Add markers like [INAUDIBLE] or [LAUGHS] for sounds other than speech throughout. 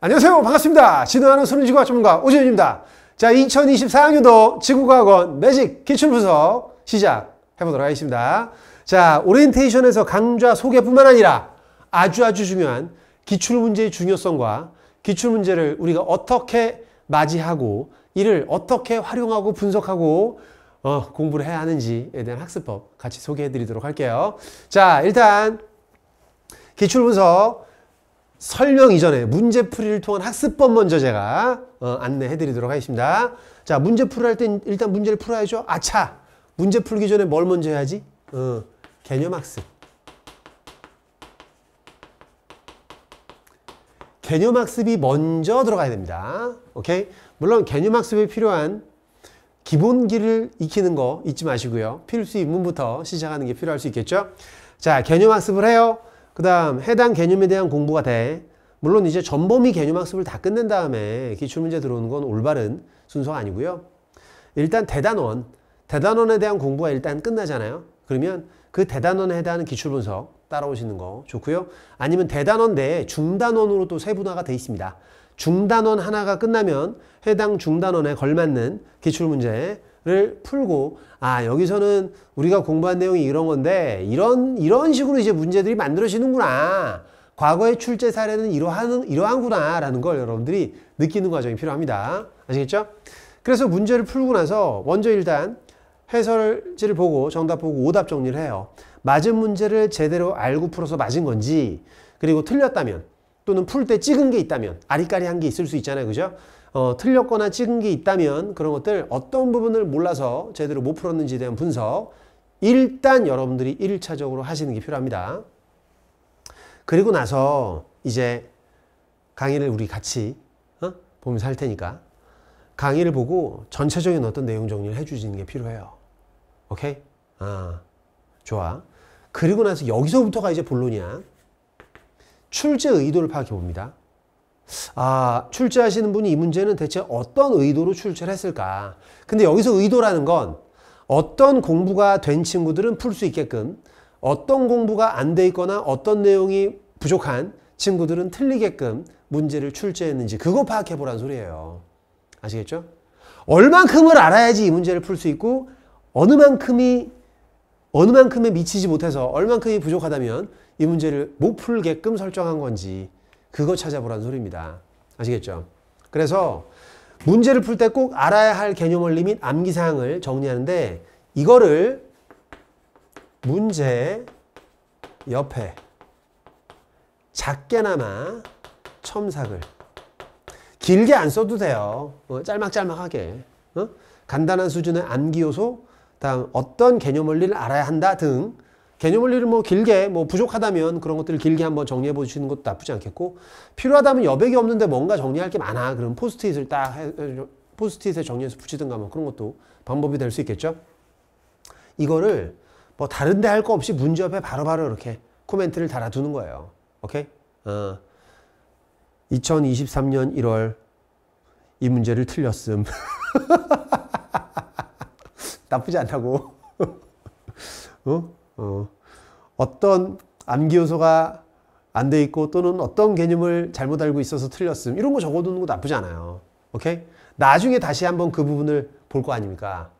안녕하세요. 반갑습니다. 지도하는 손은지과 구 전문가 오지현입니다. 자, 2024학년도 지구과학원 매직 기출분석 시작해보도록 하겠습니다. 자, 오리엔테이션에서 강좌 소개뿐만 아니라 아주 아주 중요한 기출문제의 중요성과 기출문제를 우리가 어떻게 맞이하고 이를 어떻게 활용하고 분석하고 어, 공부를 해야 하는지에 대한 학습법 같이 소개해 드리도록 할게요. 자, 일단 기출분석 설명 이전에 문제풀이를 통한 학습법 먼저 제가 어, 안내해 드리도록 하겠습니다. 자, 문제풀이 할때 일단 문제를 풀어야죠. 아차! 문제 풀기 전에 뭘 먼저 해야지? 어, 개념 학습. 개념 학습이 먼저 들어가야 됩니다. 오케이? 물론 개념 학습에 필요한 기본기를 익히는 거 잊지 마시고요. 필수 입문부터 시작하는 게 필요할 수 있겠죠? 자, 개념 학습을 해요. 그 다음 해당 개념에 대한 공부가 돼. 물론 이제 전범위 개념 학습을 다 끝낸 다음에 기출문제 들어오는 건 올바른 순서가 아니고요. 일단 대단원, 대단원에 대한 공부가 일단 끝나잖아요. 그러면 그 대단원에 해당하는 기출분석 따라오시는 거 좋고요. 아니면 대단원 내에 중단원으로 또 세분화가 돼 있습니다. 중단원 하나가 끝나면 해당 중단원에 걸맞는 기출문제 를 풀고 아 여기서는 우리가 공부한 내용이 이런 건데 이런 이런 식으로 이제 문제들이 만들어지는구나 과거의 출제 사례는 이러한 이러한구나 라는 걸 여러분들이 느끼는 과정이 필요합니다 아시겠죠 그래서 문제를 풀고 나서 먼저 일단 해설지를 보고 정답 보고 오답 정리를 해요 맞은 문제를 제대로 알고 풀어서 맞은 건지 그리고 틀렸다면 또는 풀 때 찍은 게 있다면 아리까리한 게 있을 수 있잖아요 그죠 어, 틀렸거나 찍은 게 있다면 그런 것들 어떤 부분을 몰라서 제대로 못 풀었는지에 대한 분석 일단 여러분들이 1차적으로 하시는 게 필요합니다. 그리고 나서 이제 강의를 우리 같이 어? 보면서 할 테니까 강의를 보고 전체적인 어떤 내용 정리를 해주시는 게 필요해요. 오케이? 아, 좋아. 그리고 나서 여기서부터가 이제 본론이야. 출제 의도를 파악해 봅니다. 아, 출제하시는 분이 이 문제는 대체 어떤 의도로 출제를 했을까? 근데 여기서 의도라는 건 어떤 공부가 된 친구들은 풀 수 있게끔 어떤 공부가 안 돼 있거나 어떤 내용이 부족한 친구들은 틀리게끔 문제를 출제했는지 그거 파악해 보란 소리예요. 아시겠죠? 얼만큼을 알아야지 이 문제를 풀 수 있고 어느 만큼이 어느 만큼에 미치지 못해서 얼만큼이 부족하다면 이 문제를 못 풀게끔 설정한 건지 그거 찾아보라는 소리입니다. 아시겠죠? 그래서 문제를 풀 때 꼭 알아야 할 개념을 리밋 암기사항을 정리하는데 이거를 문제 옆에 작게나마 첨삭을 길게 안 써도 돼요. 어, 짤막짤막하게. 어? 간단한 수준의 암기 요소, 다음 어떤 개념 원리를 알아야 한다 등 개념 원리를 뭐 길게 뭐 부족하다면 그런 것들을 길게 한번 정리해 보시는 것도 나쁘지 않겠고 필요하다면 여백이 없는데 뭔가 정리할 게 많아 그럼 포스트잇을 딱 포스트잇에 정리해서 붙이든가 뭐 그런 것도 방법이 될 수 있겠죠 이거를 뭐 다른 데할 거 없이 문제 옆에 바로바로 바로 이렇게 코멘트를 달아두는 거예요 오케이 어, 2023년 1월 이 문제를 틀렸음 [LAUGHS] 나쁘지 않다고 [LAUGHS] 어? 어. 어떤 암기 요소가 안 돼 있고 또는 어떤 개념을 잘못 알고 있어서 틀렸음 이런 거 적어두는 거 나쁘지 않아요. 오케이? 나중에 다시 한번 그 부분을 볼 거 아닙니까?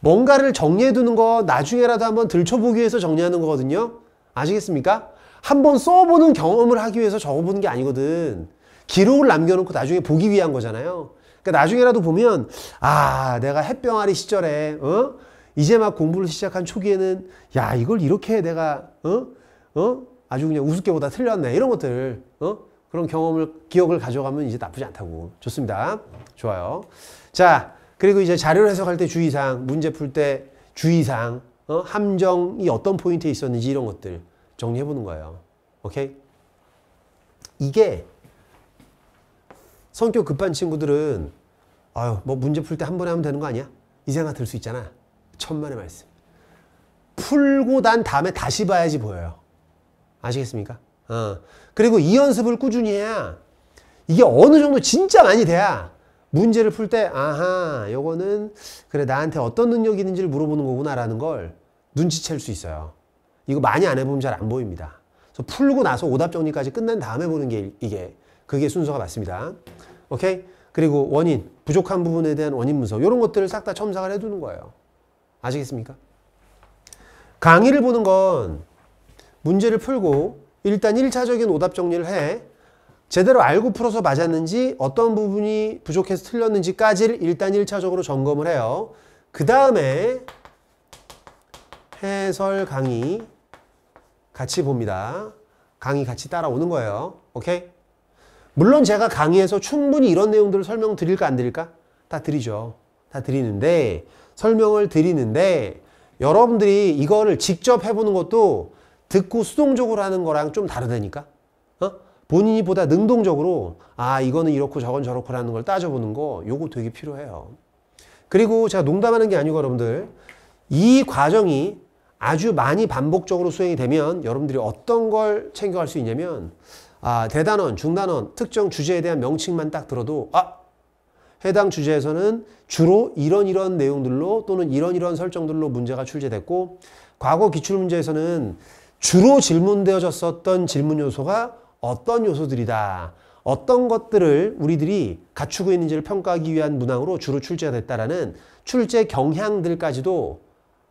뭔가를 정리해두는 거 나중에라도 한번 들춰보기 위해서 정리하는 거거든요. 아시겠습니까? 한번 써보는 경험을 하기 위해서 적어보는 게 아니거든. 기록을 남겨놓고 나중에 보기 위한 거잖아요. 그러니까 나중에라도 보면 아 내가 햇병아리 시절에 어? 이제 막 공부를 시작한 초기에는 야 이걸 이렇게 내가 어? 어? 아주 그냥 우습게보다 틀렸네 이런 것들 어? 그런 경험을 기억을 가져가면 이제 나쁘지 않다고 좋습니다 좋아요 자 그리고 이제 자료를 해석할 때 주의사항 문제 풀 때 주의사항 어? 함정이 어떤 포인트에 있었는지 이런 것들 정리해 보는 거예요 오케이 이게 성격 급한 친구들은 아유 뭐 문제 풀 때 한 번에 하면 되는 거 아니야 이 생각 들 수 있잖아 천만의 말씀. 풀고 난 다음에 다시 봐야지 보여요. 아시겠습니까? 어. 그리고 이 연습을 꾸준히 해야 이게 어느 정도 진짜 많이 돼야 문제를 풀 때 아하 요거는 그래 나한테 어떤 능력이 있는지를 물어보는 거구나 라는 걸 눈치챌 수 있어요. 이거 많이 안 해보면 잘 안 보입니다. 그래서 풀고 나서 오답 정리까지 끝난 다음에 보는 게 이게 그게 순서가 맞습니다. 오케이? 그리고 원인, 부족한 부분에 대한 원인 분석 이런 것들을 싹 다 첨삭을 해두는 거예요. 아시겠습니까? 강의를 보는 건 문제를 풀고 일단 1차적인 오답 정리를 해 제대로 알고 풀어서 맞았는지 어떤 부분이 부족해서 틀렸는지까지를 일단 1차적으로 점검을 해요. 그 다음에 해설 강의 같이 봅니다. 강의 같이 따라오는 거예요. 오케이? 물론 제가 강의에서 충분히 이런 내용들을 설명드릴까 안 드릴까? 다 드리죠. 다 드리는데 설명을 드리는데 여러분들이 이거를 직접 해보는 것도 듣고 수동적으로 하는 거랑 좀 다르다니까? 어? 본인이 보다 능동적으로 아 이거는 이렇고 저건 저렇고라는 걸 따져보는 거 요거 되게 필요해요. 그리고 제가 농담하는 게 아니고 여러분들 이 과정이 아주 많이 반복적으로 수행이 되면 여러분들이 어떤 걸 챙겨갈 수 있냐면 아 대단원, 중단원, 특정 주제에 대한 명칭만 딱 들어도 아 해당 주제에서는 주로 이런 이런 내용들로 또는 이런 이런 설정들로 문제가 출제됐고 과거 기출문제에서는 주로 질문되어졌었던 질문 요소가 어떤 요소들이다. 어떤 것들을 우리들이 갖추고 있는지를 평가하기 위한 문항으로 주로 출제가 됐다라는 출제 경향들까지도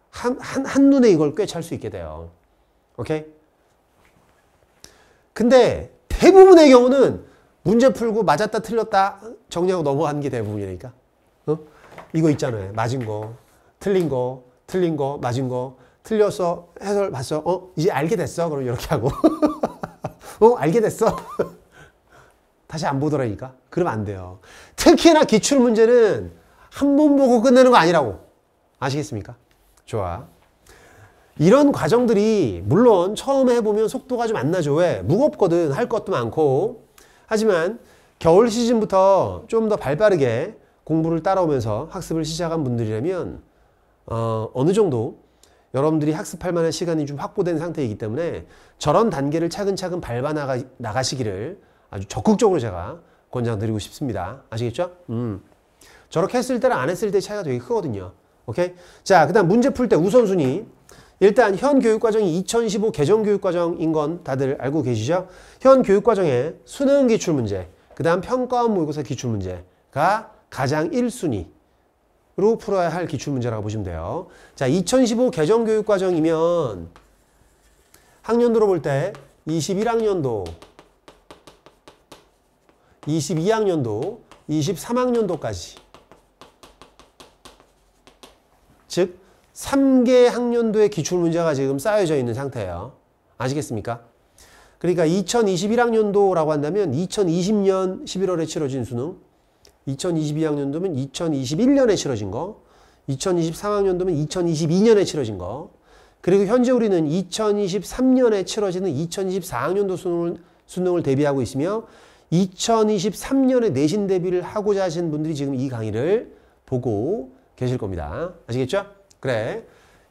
한, 한, 한눈에 이걸 꿰찰 수 있게 돼요. 오케이? 근데 대부분의 경우는 문제 풀고 맞았다 틀렸다 정리하고 넘어가는 게 대부분이니까. 어? 이거 있잖아요. 맞은 거, 틀린 거, 틀린 거, 맞은 거. 틀려서 해설 봤어. 어? 이제 알게 됐어. 그럼 이렇게 하고. [LAUGHS] 어? 알게 됐어. [LAUGHS] 다시 안 보더라니까. 그러면 안 돼요. 특히나 기출 문제는 한 번 보고 끝내는 거 아니라고. 아시겠습니까? 좋아. 이런 과정들이 물론 처음에 해보면 속도가 좀 안 나죠. 왜? 무겁거든. 할 것도 많고. 하지만 겨울 시즌부터 좀 더 발빠르게 공부를 따라오면서 학습을 시작한 분들이라면 어, 어느 정도 여러분들이 학습할 만한 시간이 좀 확보된 상태이기 때문에 저런 단계를 차근차근 밟아 나가, 나가시기를 아주 적극적으로 제가 권장드리고 싶습니다. 아시겠죠? 음. 저렇게 했을 때랑 안 했을 때 차이가 되게 크거든요. 오케이? 자, 그 다음 문제 풀 때 우선순위. 일단 현 교육과정이 2015 개정 교육과정인 건 다들 알고 계시죠? 현 교육과정에 수능 기출문제, 그 다음 평가원 모의고사 기출문제가 가장 1순위로 풀어야 할 기출문제라고 보시면 돼요. 자, 2015 개정 교육과정이면 학년도로 볼 때 21학년도, 22학년도, 23학년도까지 3개 학년도의 기출문제가 지금 쌓여져 있는 상태예요. 아시겠습니까? 그러니까 2021학년도라고 한다면 2020년 11월에 치러진 수능, 2022학년도면 2021년에 치러진 거, 2023학년도면 2022년에 치러진 거, 그리고 현재 우리는 2023년에 치러지는 2024학년도 수능을, 수능을 대비하고 있으며 2023년에 내신 대비를 하고자 하시는 분들이 지금 이 강의를 보고 계실 겁니다. 아시겠죠? 그래.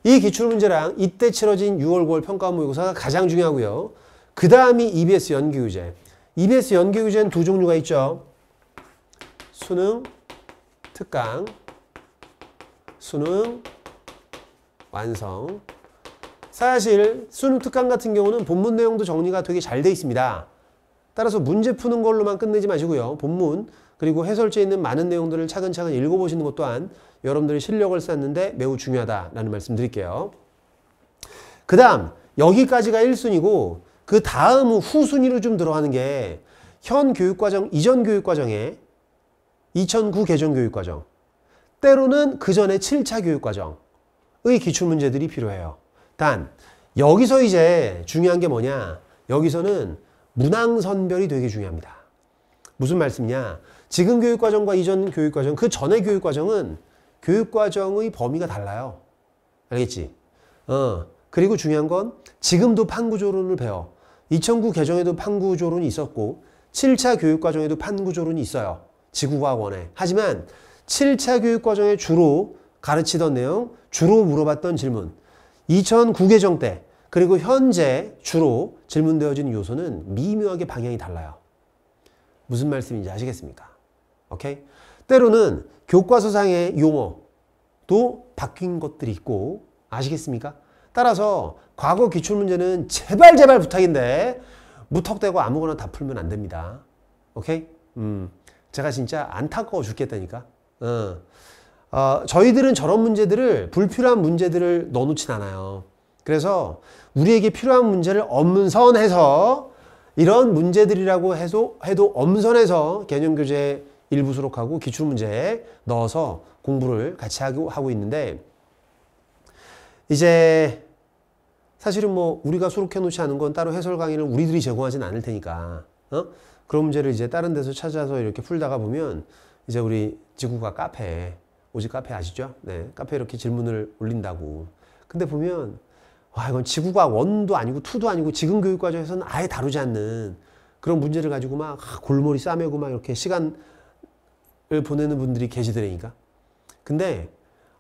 이 기출문제랑 이때 치러진 6월 9월 평가 모의고사가 가장 중요하고요. 그 다음이 EBS 연기유제. EBS 연기유제는 두 종류가 있죠. 수능, 특강, 수능, 완성. 사실 수능 특강 같은 경우는 본문 내용도 정리가 되게 잘 돼 있습니다. 따라서 문제 푸는 걸로만 끝내지 마시고요. 본문 그리고 해설지에 있는 많은 내용들을 차근차근 읽어보시는 것 또한 여러분들의 실력을 쌓는데 매우 중요하다라는 말씀 드릴게요. 그 다음 여기까지가 1순위고 그 다음 후순위로 좀 들어가는 게 현 교육과정 이전 교육과정에 2009 개정 교육과정 때로는 그 전에 7차 교육과정의 기출문제들이 필요해요. 단 여기서 이제 중요한 게 뭐냐 여기서는 문항 선별이 되게 중요합니다. 무슨 말씀이냐 지금 교육과정과 이전 교육과정, 그 전의 교육과정은 교육과정의 범위가 달라요. 알겠지? 어. 그리고 중요한 건 지금도 판구조론을 배워. 2009 개정에도 판구조론이 있었고 7차 교육과정에도 판구조론이 있어요. 지구과학원에. 하지만 7차 교육과정에 주로 가르치던 내용, 주로 물어봤던 질문. 2009 개정 때 그리고 현재 주로 질문되어지 요소는 미묘하게 방향이 달라요. 무슨 말씀인지 아시겠습니까? 오케이? 때로는 교과서상의 용어도 바뀐 것들이 있고 아시겠습니까? 따라서 과거 기출문제는 제발 제발 부탁인데 무턱대고 아무거나 다 풀면 안 됩니다. 오케이? 음, 제가 진짜 안타까워 죽겠다니까. 어. 어, 저희들은 저런 문제들을 불필요한 문제들을 넣어놓진 않아요. 그래서 우리에게 필요한 문제를 엄선해서 이런 문제들이라고 해서, 해도 엄선해서 개념교재에 일부 수록하고 기출 문제에 넣어서 공부를 같이 하고 있는데 이제 사실은 뭐 우리가 수록해 놓지 않은 건 따로 해설 강의를 우리들이 제공하진 않을 테니까 어? 그런 문제를 이제 다른 데서 찾아서 이렇게 풀다가 보면 이제 우리 지구가 카페 오직 카페 아시죠? 네 카페 이렇게 질문을 올린다고 근데 보면 와 이건 지구과학 원도 아니고 투도 아니고 지금 교육과정에서는 아예 다루지 않는 그런 문제를 가지고 막 골머리 싸매고 막 이렇게 시간 보내는 분들이 계시더라니까. 근데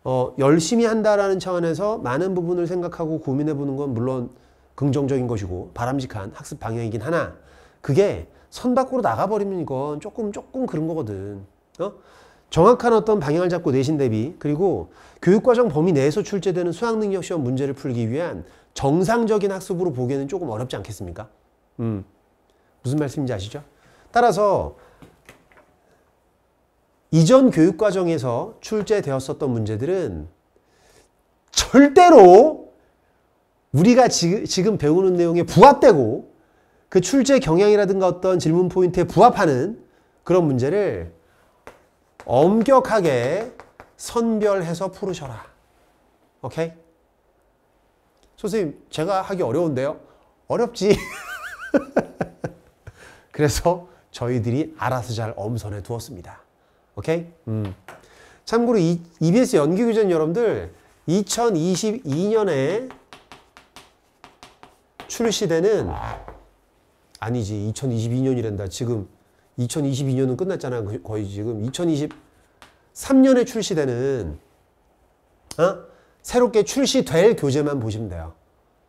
어, 열심히 한다라는 차원에서 많은 부분을 생각하고 고민해 보는 건 물론 긍정적인 것이고 바람직한 학습 방향이긴 하나 그게 선 밖으로 나가버리면 이건 조금 조금 그런 거거든. 어? 정확한 어떤 방향을 잡고 내신 대비 그리고 교육과정 범위 내에서 출제되는 수학능력 시험 문제를 풀기 위한 정상적인 학습으로 보기에는 조금 어렵지 않겠습니까? 음, 무슨 말씀인지 아시죠? 따라서 이전 교육과정에서 출제되었었던 문제들은 절대로 우리가 지, 금 배우는 내용에 부합되고 그 출제 경향이라든가 어떤 질문 포인트에 부합하는 그런 문제를 엄격하게 선별해서 풀으셔라. 오케이? 선생님, 제가 하기 어려운데요? 어렵지. [LAUGHS] 그래서 저희들이 알아서 잘 엄선해 두었습니다. 오케이? 음. 참고로 이, EBS 연기 규제는 여러분들 2022년에 출시되는 아니지 2022년이란다 지금 2022년은 끝났잖아 그 거의 지금 2023년에 출시되는 어? 새롭게 출시될 교재만 보시면 돼요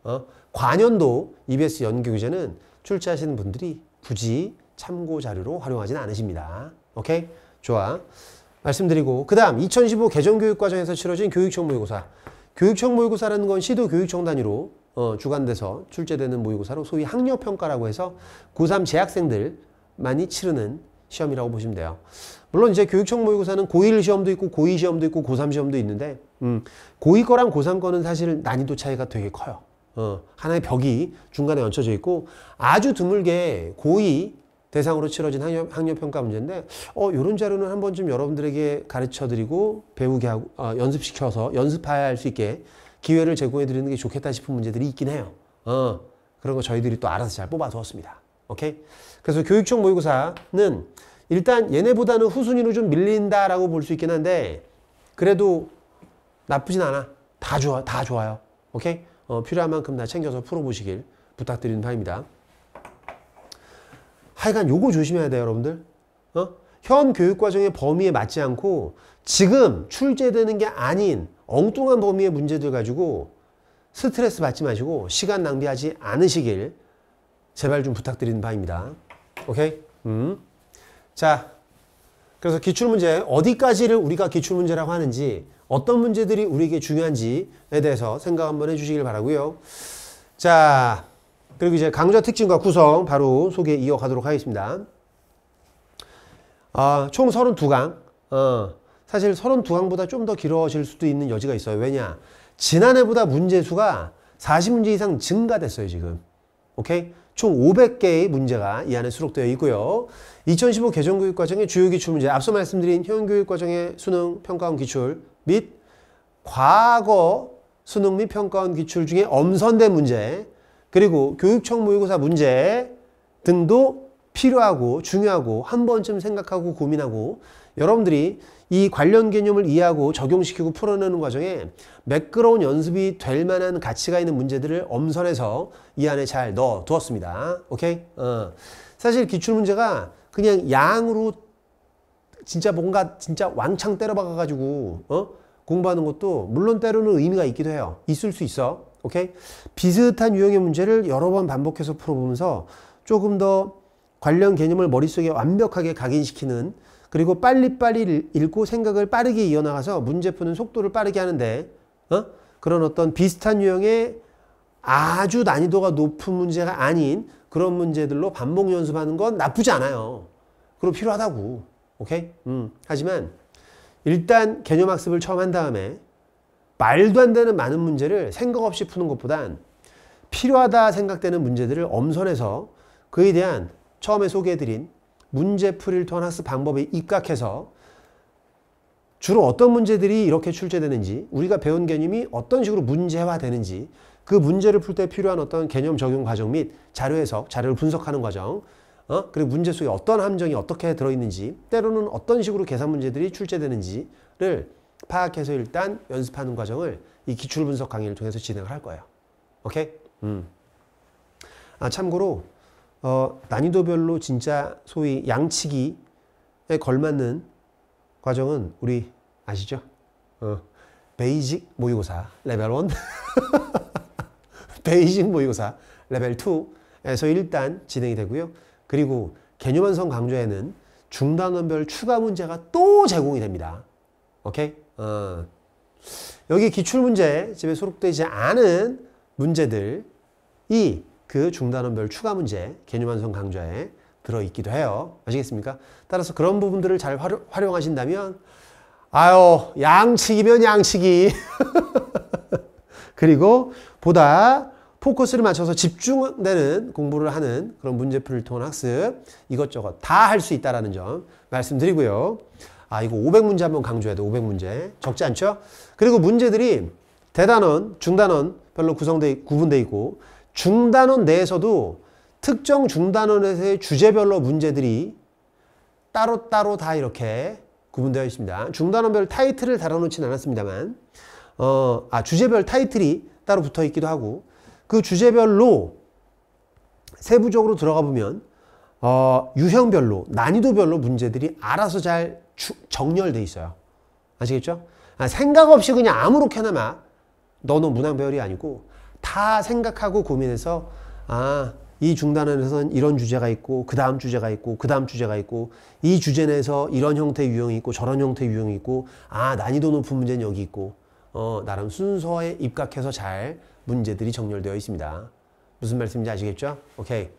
어? 관연도 EBS 연기 교재는 출제하시는 분들이 굳이 참고 자료로 활용하지는 않으십니다 오케이? 좋아. 말씀드리고 그 다음 2015 개정교육과정에서 치러진 교육청 모의고사 교육청 모의고사라는 건 시도 교육청 단위로 어, 주관돼서 출제되는 모의고사로 소위 학력평가라고 해서 고3 재학생들 많이 치르는 시험이라고 보시면 돼요. 물론 이제 교육청 모의고사는 고1 시험도 있고 고2 시험도 있고 고3 시험도 있는데 음, 고2 거랑 고3 거는 사실 난이도 차이가 되게 커요. 어, 하나의 벽이 중간에 얹혀져 있고 아주 드물게 고2 대상으로 치러진 학력, 평가 문제인데 어 이런 자료는 한번 좀 여러분들에게 가르쳐드리고 배우게 하고 어, 연습시켜서 연습할 수 있게 기회를 제공해드리는 게 좋겠다 싶은 문제들이 있긴 해요. 어 그런 거 저희들이 또 알아서 잘 뽑아두었습니다. 오케이. 그래서 교육청 모의고사는 일단 얘네보다는 후순위로 좀 밀린다라고 볼 수 있긴 한데 그래도 나쁘진 않아. 다 좋아, 다 좋아요. 오케이. 어, 필요한 만큼 다 챙겨서 풀어보시길 부탁드리는 바입니다. 하여간 요거 조심해야 돼요, 여러분들. 어? 현 교육 과정의 범위에 맞지 않고 지금 출제되는 게 아닌 엉뚱한 범위의 문제들 가지고 스트레스 받지 마시고 시간 낭비하지 않으시길 제발 좀 부탁드리는 바입니다. 오케이? 음. 자, 그래서 기출문제 어디까지를 우리가 기출문제라고 하는지 어떤 문제들이 우리에게 중요한지에 대해서 생각 한번 해주시길 바라고요. 자, 그리고 이제 강좌 특징과 구성 바로 소개 이어가도록 하겠습니다. 아, 총 32강. 어, 사실 32강보다 좀 더 길어질 수도 있는 여지가 있어요. 왜냐? 지난해보다 문제수가 40문제 이상 증가됐어요, 지금. 오케이? 총 500개의 문제가 이 안에 수록되어 있고요. 2015 개정교육과정의 주요 기출문제, 앞서 말씀드린 현교육과정의 수능, 평가원 기출 및 과거 수능 및 평가원 기출 중에 엄선된 문제, 그리고 교육청 모의고사 문제 등도 필요하고 중요하고 한 번쯤 생각하고 고민하고 여러분들이 이 관련 개념을 이해하고 적용시키고 풀어내는 과정에 매끄러운 연습이 될 만한 가치가 있는 문제들을 엄선해서 이 안에 잘 넣어 두었습니다. 오케이? 어. 사실 기출문제가 그냥 양으로 진짜 뭔가 진짜 왕창 때려박아가지고 어? 공부하는 것도 물론 때로는 의미가 있기도 해요. 있을 수 있어. 오케이? 비슷한 유형의 문제를 여러 번 반복해서 풀어보면서 조금 더 관련 개념을 머릿속에 완벽하게 각인시키는 그리고 빨리빨리 읽고 생각을 빠르게 이어나가서 문제 푸는 속도를 빠르게 하는데 어? 그런 어떤 비슷한 유형의 아주 난이도가 높은 문제가 아닌 그런 문제들로 반복 연습하는 건 나쁘지 않아요. 그리고 필요하다고. 오케이? 음. 하지만 일단 개념 학습을 처음 한 다음에 말도 안 되는 많은 문제를 생각 없이 푸는 것보단 필요하다 생각되는 문제들을 엄선해서 그에 대한 처음에 소개해드린 문제풀이를 통한 학습 방법에 입각해서 주로 어떤 문제들이 이렇게 출제되는지 우리가 배운 개념이 어떤 식으로 문제화되는지 그 문제를 풀 때 필요한 어떤 개념 적용 과정 및 자료 해석, 자료를 분석하는 과정 어? 그리고 문제 속에 어떤 함정이 어떻게 들어있는지 때로는 어떤 식으로 계산 문제들이 출제되는지를 파악해서 일단 연습하는 과정을 이 기출 분석 강의를 통해서 진행을 할 거예요. 오케이? 음. 아, 참고로, 어, 난이도별로 진짜 소위 양치기에 걸맞는 과정은 우리 아시죠? 어, 베이직 모의고사 레벨 1, [LAUGHS] 베이직 모의고사 레벨 2에서 일단 진행이 되고요. 그리고 개념완성 강좌에는 중단원별 추가 문제가 또 제공이 됩니다. 오케이? 어, 여기 기출문제, 집에 소록되지 않은 문제들이 그 중단원별 추가 문제, 개념 완성 강좌에 들어있기도 해요. 아시겠습니까? 따라서 그런 부분들을 잘 활용, 하신다면 아유, 양치기면 양치기. [LAUGHS] 그리고 보다 포커스를 맞춰서 집중되는 공부를 하는 그런 문제풀을 통한 학습 이것저것 다 할 수 있다는 점 말씀드리고요. 아 이거 500문제 한번 강조해야 돼. 500문제. 적지 않죠? 그리고 문제들이 대단원, 중단원 별로 구성돼 구분돼 있고 중단원 내에서도 특정 중단원에서의 주제별로 문제들이 따로따로 다 이렇게 구분되어 있습니다. 중단원별 타이틀을 달아놓진 않았습니다만 어, 아 주제별 타이틀이 따로 붙어 있기도 하고 그 주제별로 세부적으로 들어가 보면 어, 유형별로 난이도별로 문제들이 알아서 잘 정렬돼 있어요. 아시겠죠? 아, 생각 없이 그냥 아무렇게나 막 너는 문항 배열이 아니고 다 생각하고 고민해서 아, 이 중단원에서는 이런 주제가 있고 그 다음 주제가 있고 그 다음 주제가 있고 이 주제 내에서 이런 형태의 유형이 있고 저런 형태의 유형이 있고 아, 난이도 높은 문제는 여기 있고 어, 나름 순서에 입각해서 잘 문제들이 정렬되어 있습니다. 무슨 말씀인지 아시겠죠? 오케이.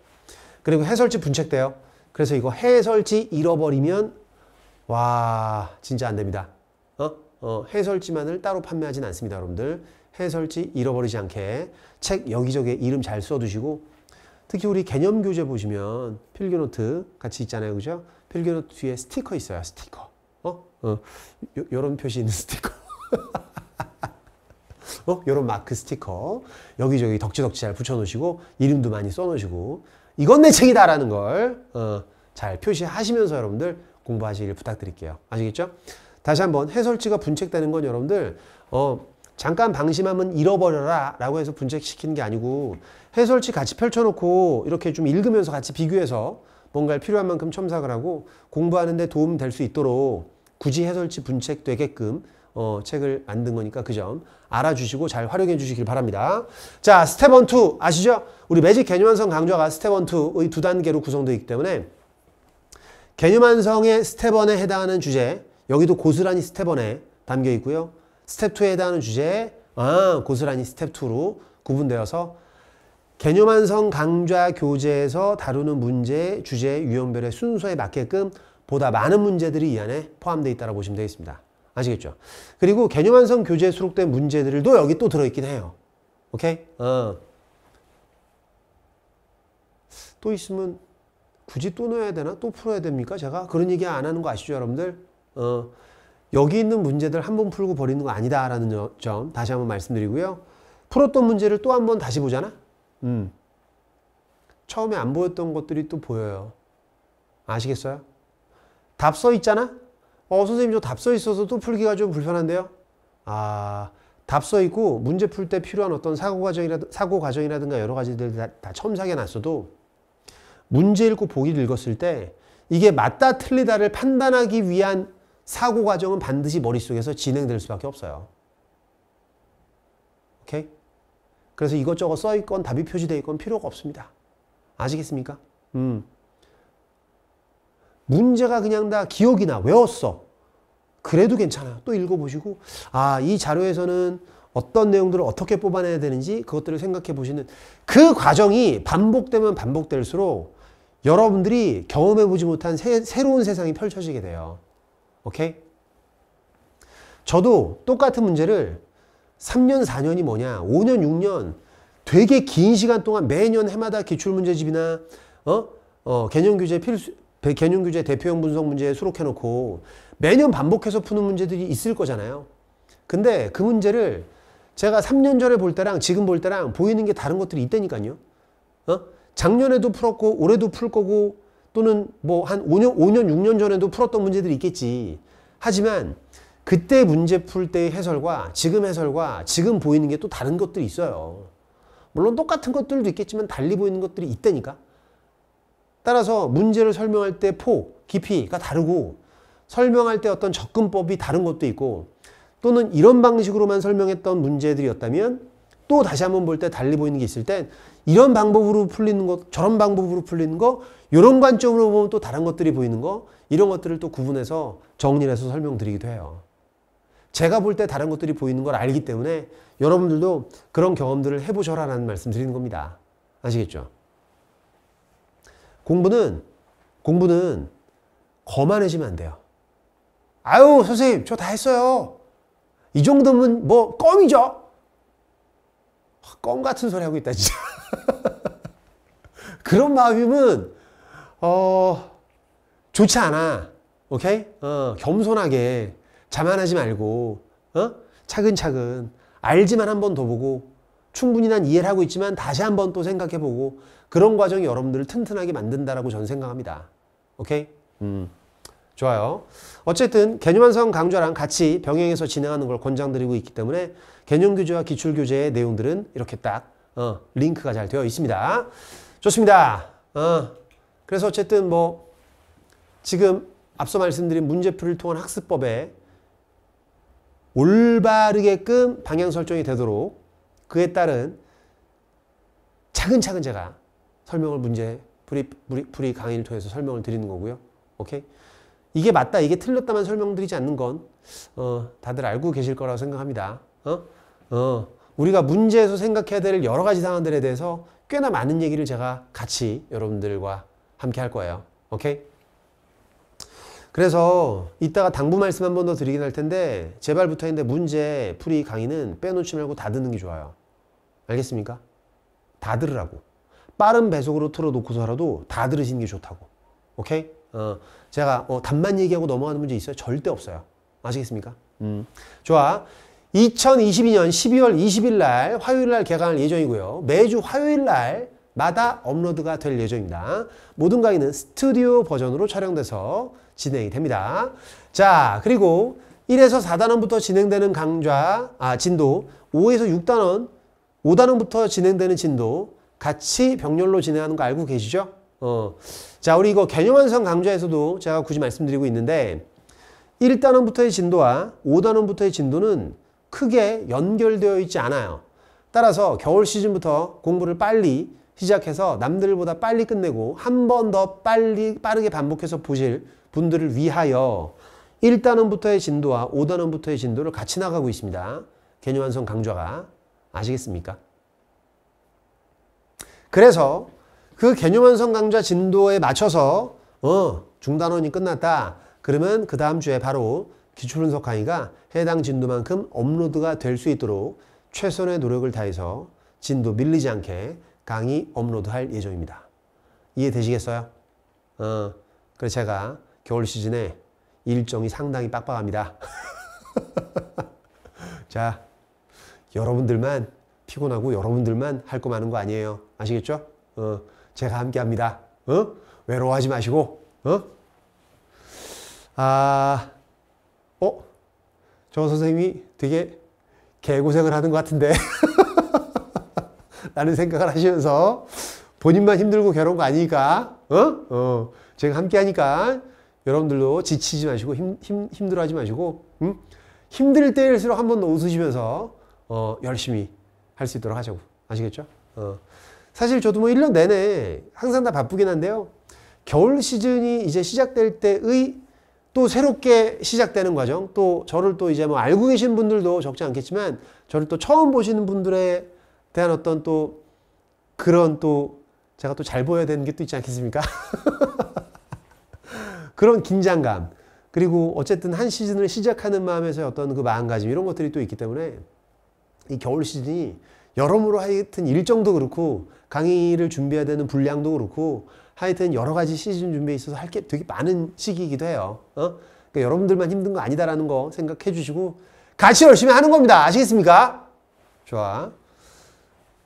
그리고 해설지 분책돼요. 그래서 이거 해설지 잃어버리면 와 진짜 안됩니다. 어? 어, 해설지만을 따로 판매하진 않습니다. 여러분들 해설지 잃어버리지 않게 책 여기저기 이름 잘 써두시고 특히 우리 개념 교재 보시면 필기노트 같이 있잖아요. 그죠? 필기노트 뒤에 스티커 있어요. 스티커. 어? 어. 요, 요런 표시 있는 스티커. [LAUGHS] 어? 요런 마크 스티커. 여기저기 덕지덕지 잘 붙여놓으시고, 이름도 많이 써놓으시고, 이건 내 책이다라는 걸잘 어, 표시하시면서 여러분들 공부하시길 부탁드릴게요. 아시겠죠? 다시 한번 해설지가 분책되는 건 여러분들 어, 잠깐 방심하면 잃어버려라 라고 해서 분책시키는 게 아니고 해설지 같이 펼쳐놓고 이렇게 좀 읽으면서 같이 비교해서 뭔가를 필요한 만큼 첨삭을 하고 공부하는 데 도움 될 수 있도록 굳이 해설지 분책되게끔 어, 책을 만든 거니까 그 점 알아주시고 잘 활용해 주시길 바랍니다. 자 스텝 1, 2 아시죠? 우리 매직 개념완성 강좌가 스텝 1, 2의 두 단계로 구성되어 있기 때문에 개념 완성의 스텝 1에 해당하는 주제 여기도 고스란히 스텝 1에 담겨 있고요. 스텝 2에 해당하는 주제 아 고스란히 스텝 2로 구분되어서 개념 완성 강좌 교재에서 다루는 문제, 주제, 유형별의 순서에 맞게끔 보다 많은 문제들이 이 안에 포함되어 있다고 보시면 되겠습니다. 아시겠죠? 그리고 개념 완성 교재에 수록된 문제들도 여기 또 들어있긴 해요. 오케이? 어. 또 있으면 굳이 또 넣어야 되나? 또 풀어야 됩니까? 제가 그런 얘기 안 하는 거 아시죠, 여러분들? 어, 여기 있는 문제들 한 번 풀고 버리는 거 아니다라는 점 다시 한 번 말씀드리고요. 풀었던 문제를 또 한 번 다시 보잖아. 음. 처음에 안 보였던 것들이 또 보여요. 아시겠어요? 답 써 있잖아. 어, 선생님 저 답 써 있어서 또 풀기가 좀 불편한데요. 아, 답 써 있고 문제 풀 때 필요한 어떤 사고 과정이라 사고 과정이라든가 여러 가지들 다, 다 처음 사게 났어도 문제 읽고 보기를 읽었을 때 이게 맞다 틀리다를 판단하기 위한 사고 과정은 반드시 머릿속에서 진행될 수밖에 없어요. 오케이? 그래서 이것저것 써 있건 답이 표시되어 있건 필요가 없습니다. 아시겠습니까? 음. 문제가 그냥 다 기억이 나. 외웠어. 그래도 괜찮아요. 또 읽어보시고 아, 이 자료에서는 어떤 내용들을 어떻게 뽑아내야 되는지 그것들을 생각해 보시는 그 과정이 반복되면 반복될수록 여러분들이 경험해보지 못한 새, 새로운 세상이 펼쳐지게 돼요. 오케이? 저도 똑같은 문제를 3년, 4년이 뭐냐, 5년, 6년 되게 긴 시간 동안 매년 해마다 기출문제집이나 어? 어, 개념교재 필수, 개념교재 대표형 분석 문제 수록해놓고 매년 반복해서 푸는 문제들이 있을 거잖아요. 근데 그 문제를 제가 3년 전에 볼 때랑 지금 볼 때랑 보이는 게 다른 것들이 있다니까요. 작년에도 풀었고 올해도 풀 거고 또는 뭐 한 5년, 5년, 6년 전에도 풀었던 문제들이 있겠지. 하지만 그때 문제 풀 때 해설과 지금 해설과 지금 보이는 게 또 다른 것들이 있어요. 물론 똑같은 것들도 있겠지만 달리 보이는 것들이 있다니까. 따라서 문제를 설명할 때 포, 깊이가 다르고 설명할 때 어떤 접근법이 다른 것도 있고 또는 이런 방식으로만 설명했던 문제들이었다면 또 다시 한번 볼 때 달리 보이는 게 있을 땐 이런 방법으로 풀리는 것, 저런 방법으로 풀리는 것, 이런 관점으로 보면 또 다른 것들이 보이는 것, 이런 것들을 또 구분해서 정리해서 설명드리기도 해요. 제가 볼 때 다른 것들이 보이는 걸 알기 때문에 여러분들도 그런 경험들을 해보셔라라는 말씀 드리는 겁니다. 아시겠죠? 공부는, 공부는 거만해지면 안 돼요. 아유, 선생님, 저 다 했어요. 이 정도면 뭐, 껌이죠? 껌 같은 소리 하고 있다, 진짜. [LAUGHS] 그런 마음이면 어 좋지 않아. 오케이? 어, 겸손하게 자만하지 말고 어? 차근차근 알지만 한 번 더 보고 충분히 난 이해를 하고 있지만 다시 한 번 또 생각해 보고 그런 과정이 여러분들을 튼튼하게 만든다라고 저는 생각합니다. 오케이? 음. 좋아요. 어쨌든 개념 완성 강좌랑 같이 병행해서 진행하는 걸 권장드리고 있기 때문에 개념 교재와 기출 교재의 내용들은 이렇게 딱 어, 링크가 잘 되어 있습니다. 좋습니다. 어, 그래서 어쨌든 뭐 지금 앞서 말씀드린 문제풀이를 통한 학습법에 올바르게끔 방향 설정이 되도록 그에 따른 차근차근 제가 설명을 문제 풀이, 풀이 강의를 통해서 설명을 드리는 거고요. 오케이? 이게 맞다, 이게 틀렸다만 설명드리지 않는 건, 어, 다들 알고 계실 거라고 생각합니다. 어? 어, 우리가 문제에서 생각해야 될 여러 가지 상황들에 대해서 꽤나 많은 얘기를 제가 같이 여러분들과 함께 할 거예요. 오케이? 그래서 이따가 당부 말씀 한 번 더 드리긴 할 텐데 제발 부탁인데 문제 풀이 강의는 빼놓지 말고 다 듣는 게 좋아요. 알겠습니까? 다 들으라고. 빠른 배속으로 틀어놓고서라도 다 들으시는 게 좋다고. 오케이? 어, 제가 어, 답만 얘기하고 넘어가는 문제 있어요? 절대 없어요. 아시겠습니까? 음. 좋아. 2022년 12월 20일 날 화요일 날 개강할 예정이고요. 매주 화요일 날마다 업로드가 될 예정입니다. 모든 강의는 스튜디오 버전으로 촬영돼서 진행이 됩니다. 자, 그리고 1에서 4단원부터 진행되는 강좌, 아, 진도, 5에서 6단원, 5단원부터 진행되는 진도, 같이 병렬로 진행하는 거 알고 계시죠? 어. 자, 우리 이거 개념 완성 강좌에서도 제가 굳이 말씀드리고 있는데, 1단원부터의 진도와 5단원부터의 진도는 크게 연결되어 있지 않아요. 따라서 겨울 시즌부터 공부를 빨리 시작해서 남들보다 빨리 끝내고 한 번 더 빨리 빠르게 반복해서 보실 분들을 위하여 1단원부터의 진도와 5단원부터의 진도를 같이 나가고 있습니다. 개념 완성 강좌가 아시겠습니까? 그래서 그 개념 완성 강좌 진도에 맞춰서 어, 중단원이 끝났다. 그러면 그 다음 주에 바로 기출분석 강의가 해당 진도만큼 업로드가 될 수 있도록 최선의 노력을 다해서 진도 밀리지 않게 강의 업로드할 예정입니다. 이해되시겠어요? 어, 그래서 제가 겨울 시즌에 일정이 상당히 빡빡합니다. [LAUGHS] 자, 여러분들만 피곤하고 여러분들만 할 거 많은 거 아니에요. 아시겠죠? 어, 제가 함께 합니다. 어? 외로워하지 마시고, 어? 아, 저 선생님이 되게 개고생을 하는 것 같은데 [LAUGHS] 라는 생각을 하시면서 본인만 힘들고 괴로운 거 아니니까 어? 어. 제가 함께 하니까 여러분들도 지치지 마시고 힘, 힘, 힘들어하지 마시고 음? 힘들 때일수록 한 번 더 웃으시면서 어, 열심히 할 수 있도록 하자고 아시겠죠? 어. 사실 저도 뭐 1년 내내 항상 다 바쁘긴 한데요 겨울 시즌이 이제 시작될 때의 또 새롭게 시작되는 과정, 또 저를 또 이제 뭐 알고 계신 분들도 적지 않겠지만, 저를 또 처음 보시는 분들에 대한 어떤 또 그런 또 제가 또 잘 보여야 되는 게 또 있지 않겠습니까? [LAUGHS] 그런 긴장감. 그리고 어쨌든 한 시즌을 시작하는 마음에서 어떤 그 마음가짐 이런 것들이 또 있기 때문에 이 겨울 시즌이 여러모로 하여튼 일정도 그렇고 강의를 준비해야 되는 분량도 그렇고 하여튼 여러 가지 시즌 준비에 있어서 할 게 되게 많은 시기이기도 해요. 어? 그러니까 여러분들만 힘든 거 아니다라는 거 생각해 주시고 같이 열심히 하는 겁니다. 아시겠습니까? 좋아.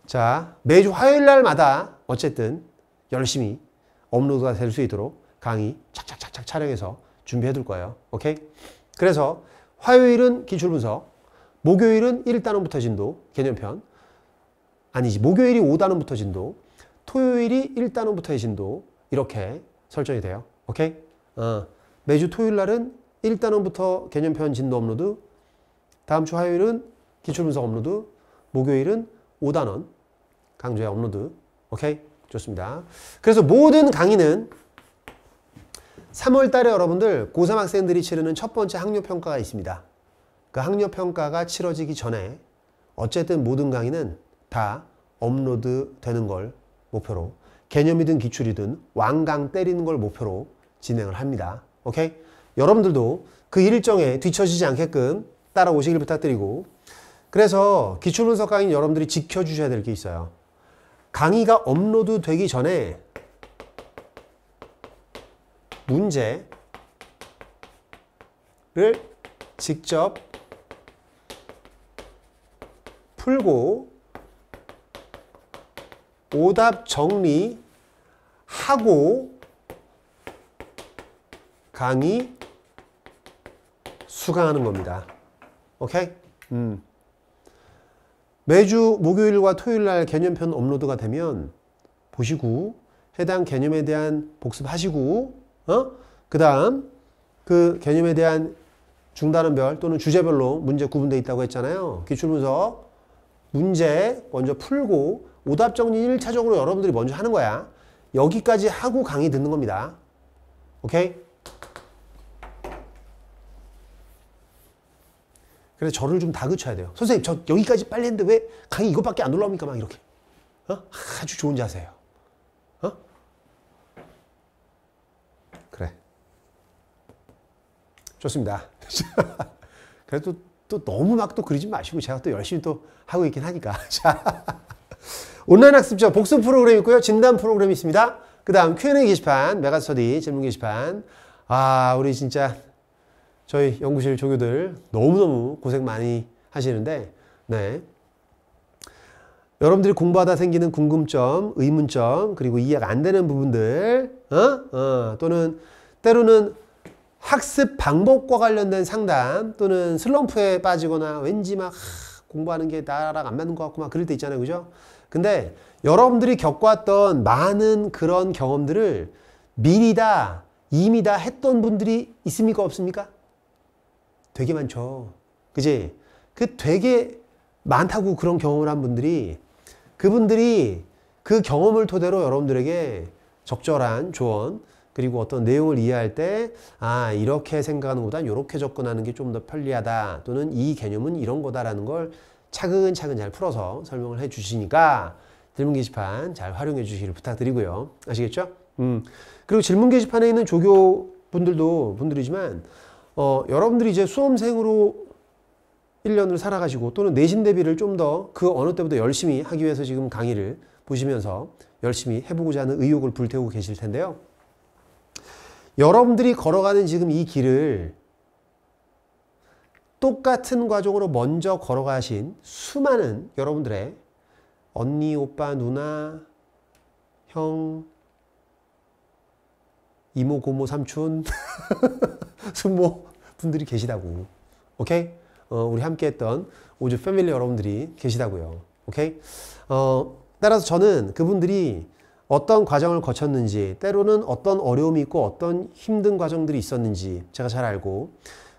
자, 매주 화요일 날마다 어쨌든 열심히 업로드가 될 수 있도록 강의 착착착착 촬영해서 준비해 둘 거예요. 오케이? 그래서 화요일은 기출 분석, 목요일은 1단원부터 진도 개념편, 아니지 목요일이 5단원부터 진도, 토요일이 1단원부터의 진도 이렇게 설정이 돼요. 오케이? 어, 매주 토요일 날은 1단원부터 개념편 진도 업로드 다음 주 화요일은 기출분석 업로드 목요일은 5단원 강좌 업로드 오케이? 좋습니다. 그래서 모든 강의는 3월 달에 여러분들 고3 학생들이 치르는 첫 번째 학력평가가 있습니다. 그 학력평가가 치러지기 전에 어쨌든 모든 강의는 다 업로드 되는 걸 목표로 개념이든 기출이든 왕강 때리는 걸 목표로 진행을 합니다. 오케이? 여러분들도 그 일정에 뒤처지지 않게끔 따라오시길 부탁드리고 그래서 기출분석 강의 여러분들이 지켜주셔야 될 게 있어요. 강의가 업로드 되기 전에 문제를 직접 풀고 오답 정리하고 강의 수강하는 겁니다. 오케이? 음. 매주 목요일과 토요일 날 개념편 업로드가 되면 보시고 해당 개념에 대한 복습하시고 어? 그 다음 그 개념에 대한 중단원별 또는 주제별로 문제 구분되어 있다고 했잖아요. 기출문서 문제 먼저 풀고 오답 정리 1차적으로 여러분들이 먼저 하는 거야. 여기까지 하고 강의 듣는 겁니다. 오케이? 그래서 저를 좀 다그쳐야 돼요. 선생님, 저 여기까지 빨리 했는데 왜 강의 이것밖에 안 올라옵니까? 막 이렇게. 어? 아주 좋은 자세예요. 어? 그래. 좋습니다. [LAUGHS] 그래도 또 너무 막 또 그러지 마시고 제가 또 열심히 또 하고 있긴 하니까. [LAUGHS] 자. 온라인 학습처 지 복습 프로그램 이 있고요. 진단 프로그램이 있습니다. 그 다음 Q&A 게시판, 메가스터디 질문 게시판. 아, 우리 진짜 저희 연구실 조교들 너무너무 고생 많이 하시는데, 네. 여러분들이 공부하다 생기는 궁금점, 의문점, 그리고 이해가 안 되는 부분들, 어? 어, 또는 때로는 학습 방법과 관련된 상담, 또는 슬럼프에 빠지거나 왠지 막 하, 공부하는 게 나랑 안 맞는 것 같고 막 그럴 때 있잖아요. 그죠? 근데 여러분들이 겪어왔던 많은 그런 경험들을 미리 다 이미 다 했던 분들이 있습니까 없습니까? 되게 많죠. 그지? 그 되게 많다고 그런 경험을 한 분들이 그분들이 그 경험을 토대로 여러분들에게 적절한 조언 그리고 어떤 내용을 이해할 때아 이렇게 생각하는 것보다 이렇게 접근하는 게 좀 더 편리하다 또는 이 개념은 이런 거다라는 걸 차근차근 잘 풀어서 설명을 해 주시니까 질문 게시판 잘 활용해 주시기를 부탁드리고요. 아시겠죠? 음. 그리고 질문 게시판에 있는 조교 분들도 분들이지만 어, 여러분들이 이제 수험생으로 1년을 살아가시고 또는 내신 대비를 좀 더 그 어느 때보다 열심히 하기 위해서 지금 강의를 보시면서 열심히 해보고자 하는 의욕을 불태우고 계실 텐데요. 여러분들이 걸어가는 지금 이 길을 똑같은 과정으로 먼저 걸어가신 수많은 여러분들의 언니, 오빠, 누나, 형, 이모, 고모, 삼촌, [LAUGHS] 숙모 분들이 계시다고. 오케이? 어, 우리 함께 했던 우주 패밀리 여러분들이 계시다고요. 오케이? 어, 따라서 저는 그분들이 어떤 과정을 거쳤는지, 때로는 어떤 어려움이 있고 어떤 힘든 과정들이 있었는지 제가 잘 알고,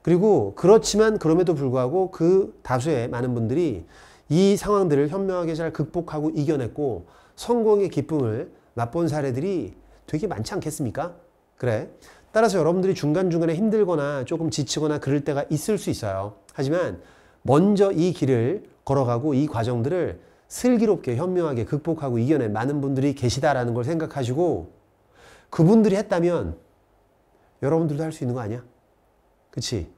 그리고 그렇지만 그럼에도 불구하고 그 다수의 많은 분들이 이 상황들을 현명하게 잘 극복하고 이겨냈고 성공의 기쁨을 맛본 사례들이 되게 많지 않겠습니까? 그래. 따라서 여러분들이 중간중간에 힘들거나 조금 지치거나 그럴 때가 있을 수 있어요. 하지만 먼저 이 길을 걸어가고 이 과정들을 슬기롭게 현명하게 극복하고 이겨낸 많은 분들이 계시다라는 걸 생각하시고 그분들이 했다면 여러분들도 할 수 있는 거 아니야? 그치?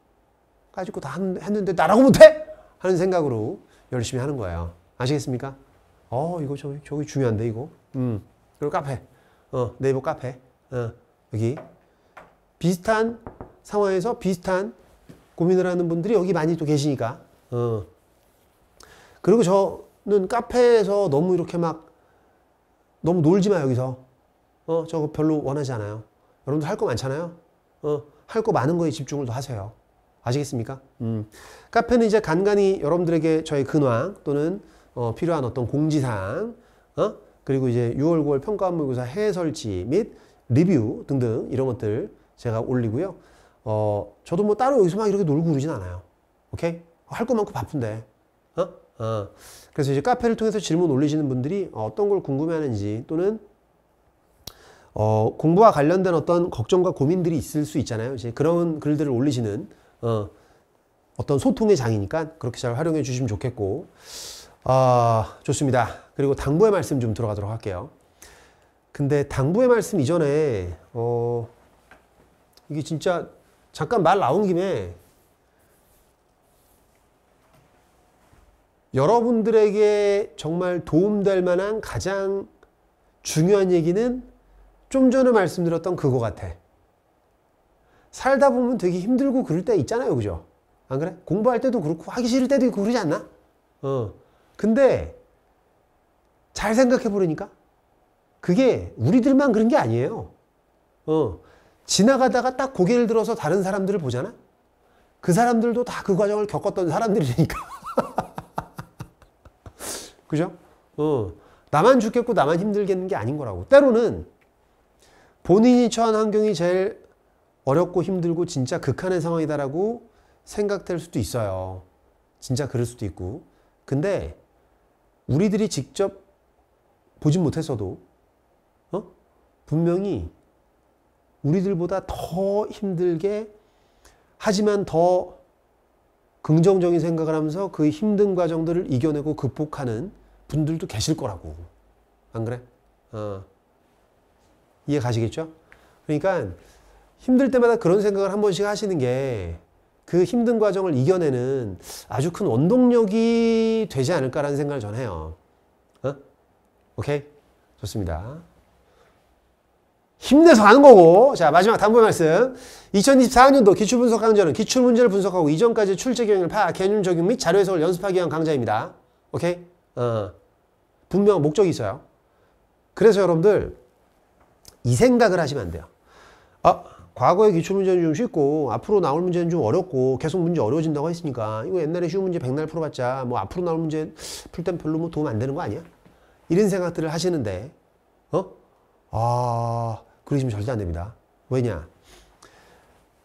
가지고 다 했는데 나라고 못해? 하는 생각으로 열심히 하는 거예요. 아시겠습니까? 어, 이거 저기, 저기 중요한데, 이거. 음. 그리고 카페. 어, 네이버 카페. 어, 여기. 비슷한 상황에서 비슷한 고민을 하는 분들이 여기 많이 또 계시니까. 어. 그리고 저는 카페에서 너무 이렇게 막, 너무 놀지 마, 여기서. 어, 저거 별로 원하지 않아요. 여러분들 할 거 많잖아요. 어, 할 거 많은 거에 집중을 더 하세요. 아시겠습니까? 음. 카페는 이제 간간히 여러분들에게 저의 근황 또는 어, 필요한 어떤 공지사항, 어? 그리고 이제 6월, 9월 평가원 모고사 해설지 및 리뷰 등등 이런 것들 제가 올리고요. 어, 저도 뭐 따로 여기서 막 이렇게 놀고 그러진 않아요. 오케이? 할 거 많고 바쁜데. 어? 어. 그래서 이제 카페를 통해서 질문 올리시는 분들이 어떤 걸 궁금해 하는지 또는 어, 공부와 관련된 어떤 걱정과 고민들이 있을 수 있잖아요. 이제 그런 글들을 올리시는 어, 어떤 소통의 장이니까 그렇게 잘 활용해 주시면 좋겠고 아 좋습니다. 그리고 당부의 말씀 좀 들어가도록 할게요. 근데 당부의 말씀 이전에 어 이게 진짜 잠깐 말 나온 김에 여러분들에게 정말 도움될 만한 가장 중요한 얘기는 좀 전에 말씀드렸던 그거 같아. 살다 보면 되게 힘들고 그럴 때 있잖아요. 그죠? 안 그래? 공부할 때도 그렇고 하기 싫을 때도 있고 그러지 않나? 어. 근데 잘 생각해 보니까 그게 우리들만 그런 게 아니에요. 어. 지나가다가 딱 고개를 들어서 다른 사람들을 보잖아? 그 사람들도 다 그 과정을 겪었던 사람들이니까. [LAUGHS] 그죠? 어. 나만 죽겠고 나만 힘들겠는 게 아닌 거라고. 때로는 본인이 처한 환경이 제일 어렵고 힘들고 진짜 극한의 상황이다라고 생각될 수도 있어요. 진짜 그럴 수도 있고. 근데 우리들이 직접 보진 못했어도 어? 분명히 우리들보다 더 힘들게 하지만 더 긍정적인 생각을 하면서 그 힘든 과정들을 이겨내고 극복하는 분들도 계실 거라고. 안 그래? 어. 이해 가시겠죠? 그러니까 힘들 때마다 그런 생각을 한 번씩 하시는 게 그 힘든 과정을 이겨내는 아주 큰 원동력이 되지 않을까라는 생각을 전 해요. 어? 오케이? 좋습니다. 힘내서 가는 거고 자 마지막 당부 말씀 2024년도 기출분석 강좌는 기출문제를 분석하고 이전까지 출제 경향을 파악 개념 적용 및 자료 해석을 연습하기 위한 강좌입니다 오케이? 어, 분명 목적이 있어요 그래서 여러분들 이 생각을 하시면 안 돼요 어? 과거의 기출문제는 좀 쉽고 앞으로 나올 문제는 좀 어렵고 계속 문제 어려워진다고 했으니까 이거 옛날에 쉬운 문제 백날 풀어봤자 뭐 앞으로 나올 문제 풀 땐 별로 뭐 도움 안 되는 거 아니야? 이런 생각들을 하시는데 어? 아 그러시면 절대 안 됩니다. 왜냐?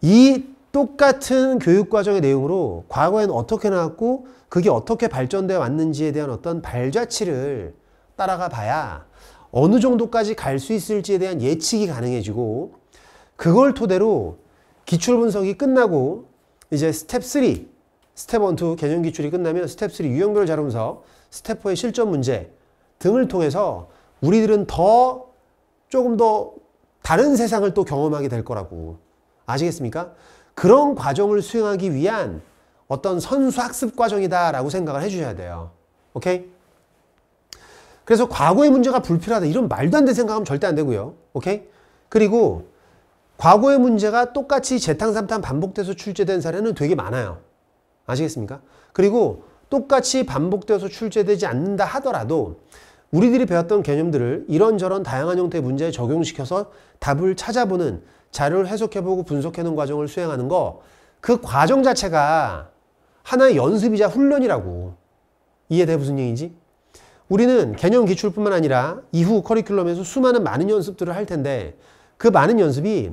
이 똑같은 교육과정의 내용으로 과거에는 어떻게 나왔고 그게 어떻게 발전되어 왔는지에 대한 어떤 발자취를 따라가 봐야 어느 정도까지 갈 수 있을지에 대한 예측이 가능해지고 그걸 토대로 기출 분석이 끝나고 이제 스텝 3, 스텝 1, 2 개념 기출이 끝나면 스텝 3 유형별 자료 분석, 스텝 4의 실전 문제 등을 통해서 우리들은 더 조금 더 다른 세상을 또 경험하게 될 거라고 아시겠습니까? 그런 과정을 수행하기 위한 어떤 선수 학습 과정이다라고 생각을 해주셔야 돼요. 오케이? 그래서 과거의 문제가 불필요하다 이런 말도 안 되는 생각하면 절대 안 되고요. 오케이? 그리고 과거의 문제가 똑같이 재탕삼탕 반복돼서 출제된 사례는 되게 많아요. 아시겠습니까? 그리고 똑같이 반복돼서 출제되지 않는다 하더라도 우리들이 배웠던 개념들을 이런저런 다양한 형태의 문제에 적용시켜서 답을 찾아보는 자료를 해석해보고 분석해놓은 과정을 수행하는 거 그 과정 자체가 하나의 연습이자 훈련이라고 이해돼 무슨 얘기인지? 우리는 개념 기출뿐만 아니라 이후 커리큘럼에서 수많은 많은 연습들을 할 텐데 그 많은 연습이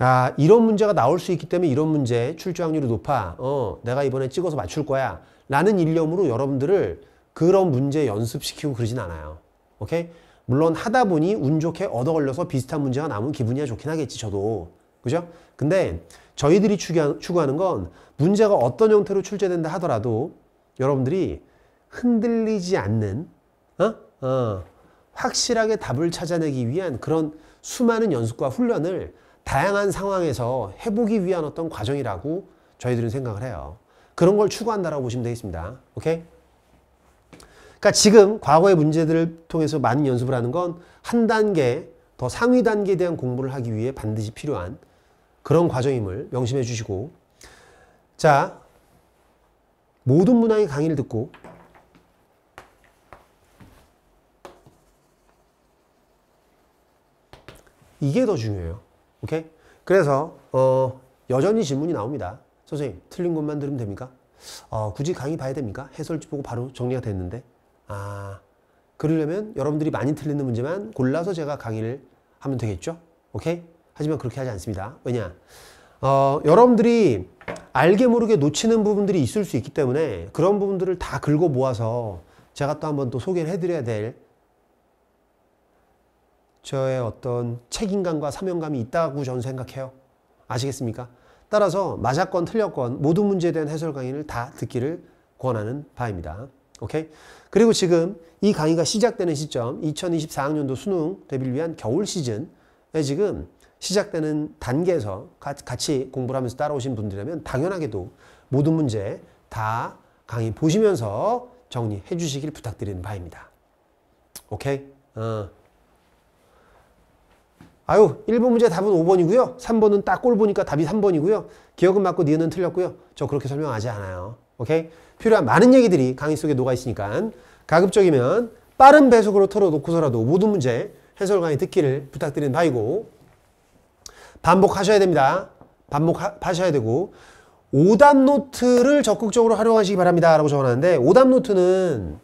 아, 이런 문제가 나올 수 있기 때문에 이런 문제 출제 확률이 높아. 어, 내가 이번에 찍어서 맞출 거야. 라는 일념으로 여러분들을 그런 문제 연습시키고 그러진 않아요. 오케이? 물론 하다 보니 운 좋게 얻어 걸려서 비슷한 문제가 나오면 기분이야 좋긴 하겠지, 저도. 그죠? 근데 저희들이 추구하는 건 문제가 어떤 형태로 출제된다 하더라도 여러분들이 흔들리지 않는, 어? 어, 확실하게 답을 찾아내기 위한 그런 수많은 연습과 훈련을 다양한 상황에서 해보기 위한 어떤 과정이라고 저희들은 생각을 해요. 그런 걸 추구한다라고 보시면 되겠습니다. 오케이? 그러니까 지금 과거의 문제들을 통해서 많은 연습을 하는 건 한 단계 더 상위 단계에 대한 공부를 하기 위해 반드시 필요한 그런 과정임을 명심해 주시고 자 모든 문항의 강의를 듣고 이게 더 중요해요. 오케이? 그래서 어, 여전히 질문이 나옵니다. 선생님 틀린 것만 들으면 됩니까? 어, 굳이 강의 봐야 됩니까? 해설지 보고 바로 정리가 됐는데 아 그러려면 여러분들이 많이 틀리는 문제만 골라서 제가 강의를 하면 되겠죠? 오케이? 하지만 그렇게 하지 않습니다. 왜냐? 어, 여러분들이 알게 모르게 놓치는 부분들이 있을 수 있기 때문에 그런 부분들을 다 긁어 모아서 제가 또 한번 또 소개를 해드려야 될 저의 어떤 책임감과 사명감이 있다고 저는 생각해요. 아시겠습니까? 따라서 맞았건 틀렸건 모든 문제에 대한 해설 강의를 다 듣기를 권하는 바입니다. 오케이? 그리고 지금 이 강의가 시작되는 시점 2024학년도 수능 대비를 위한 겨울 시즌에 지금 시작되는 단계에서 같이 공부를 하면서 따라오신 분들이라면 당연하게도 모든 문제 다 강의 보시면서 정리해 주시길 부탁드리는 바입니다. 오케이? 어. 아유 1번 문제 답은 5번이고요. 3번은 딱 꼴 보니까 답이 3번이고요. 기억은 맞고 니은은 틀렸고요. 저 그렇게 설명하지 않아요. 오케이? 필요한 많은 얘기들이 강의 속에 녹아 있으니까 가급적이면 빠른 배속으로 털어놓고서라도 모든 문제 해설 강의 듣기를 부탁드리는 바이고 반복하셔야 됩니다. 반복하셔야 되고 오답 노트를 적극적으로 활용하시기 바랍니다. 라고 적어놨는데 오답 노트는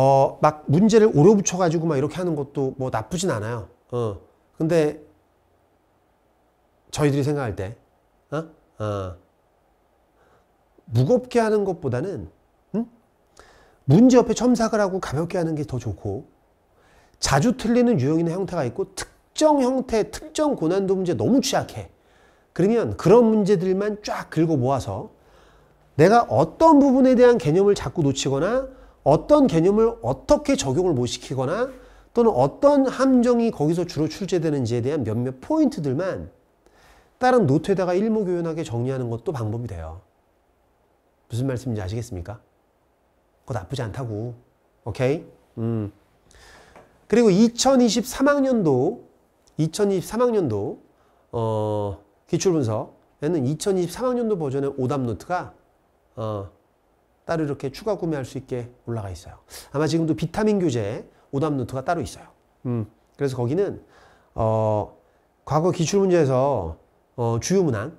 어, 막 문제를 오려붙여가지고 막 이렇게 하는 것도 뭐 나쁘진 않아요. 어. 근데 저희들이 생각할 때, 어? 어. 무겁게 하는 것보다는, 응? 음? 문제 옆에 첨삭을 하고 가볍게 하는 게 더 좋고, 자주 틀리는 유형이나 형태가 있고, 특정 형태, 특정 고난도 문제 너무 취약해. 그러면 그런 문제들만 쫙 긁어 모아서 내가 어떤 부분에 대한 개념을 자꾸 놓치거나 어떤 개념을 어떻게 적용을 못 시키거나 또는 어떤 함정이 거기서 주로 출제되는지에 대한 몇몇 포인트들만 다른 노트에다가 일목요연하게 정리하는 것도 방법이 돼요. 무슨 말씀인지 아시겠습니까? 그거 나쁘지 않다고. 오케이? 음. 그리고 2023학년도 2023학년도 어, 기출분석에는 2023학년도 버전의 오답 노트가 어, 따로 이렇게 추가 구매할 수 있게 올라가 있어요. 아마 지금도 비타민 교재 오답 노트가 따로 있어요. 음, 그래서 거기는 어, 과거 기출문제에서 어, 주요문항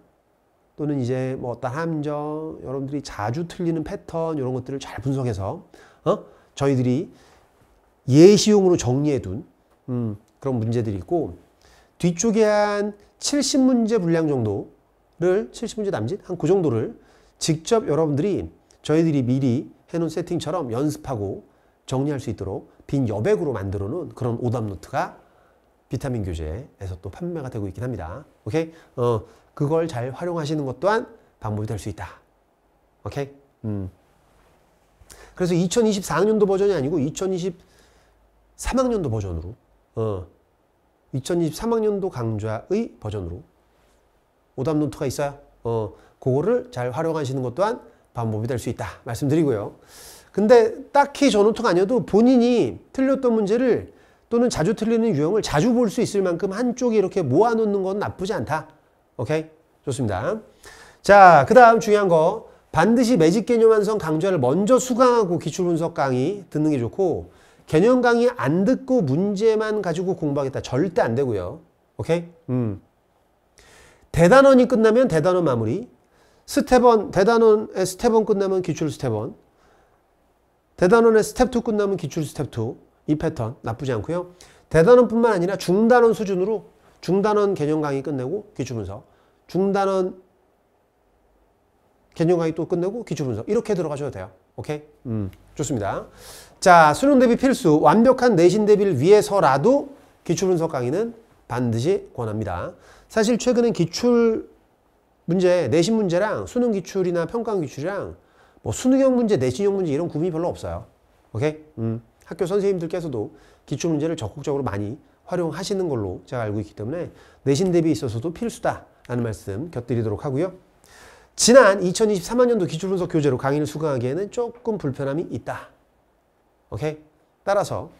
또는 이제 뭐 어떤 함정 여러분들이 자주 틀리는 패턴 이런 것들을 잘 분석해서 어? 저희들이 예시용으로 정리해둔 음, 그런 문제들이 있고 뒤쪽에 한 70문제 분량 정도를 70문제 남짓 한 그 정도를 직접 여러분들이 저희들이 미리 해놓은 세팅처럼 연습하고 정리할 수 있도록 빈 여백으로 만들어 놓은 그런 오답 노트가 비타민 교재에서 또 판매가 되고 있긴 합니다. 오케이? 어, 그걸 잘 활용하시는 것 또한 방법이 될 수 있다. 오케이? 음. 그래서 2024학년도 버전이 아니고 2023학년도 버전으로 어, 2023학년도 강좌의 버전으로 오답 노트가 있어요. 어, 그거를 잘 활용하시는 것 또한 반복이 될 수 있다 말씀드리고요. 근데 딱히 전후통 아니어도 본인이 틀렸던 문제를 또는 자주 틀리는 유형을 자주 볼 수 있을 만큼 한쪽에 이렇게 모아놓는 건 나쁘지 않다. 오케이? 좋습니다. 자, 그 다음 중요한 거. 반드시 매직 개념 완성 강좌를 먼저 수강하고 기출 분석 강의 듣는 게 좋고 개념 강의 안 듣고 문제만 가지고 공부하겠다. 절대 안 되고요. 오케이? 음. 대단원이 끝나면 대단원 마무리. 스텝원 대단원의 스텝원 끝나면 기출 스텝원 대단원의 스텝2 끝나면 기출 스텝2. 이 패턴 나쁘지 않고요. 대단원뿐만 아니라 중단원 수준으로 중단원 개념 강의 끝내고 기출 분석. 중단원 개념 강의 또 끝내고 기출 분석. 이렇게 들어가셔도 돼요. 오케이? 음, 좋습니다. 자, 수능 대비 필수. 완벽한 내신 대비를 위해서라도 기출 분석 강의는 반드시 권합니다. 사실 최근엔 기출 문제, 내신 문제랑 수능 기출이나 평가원 기출이랑 뭐 수능형 문제, 내신형 문제 이런 구분이 별로 없어요. 오케이? 음. 학교 선생님들께서도 기출 문제를 적극적으로 많이 활용하시는 걸로 제가 알고 있기 때문에 내신 대비 에 있어서도 필수다라는 말씀 곁들이도록 하고요. 지난 2023학년도 기출분석 교재로 강의를 수강하기에는 조금 불편함이 있다. 오케이? 따라서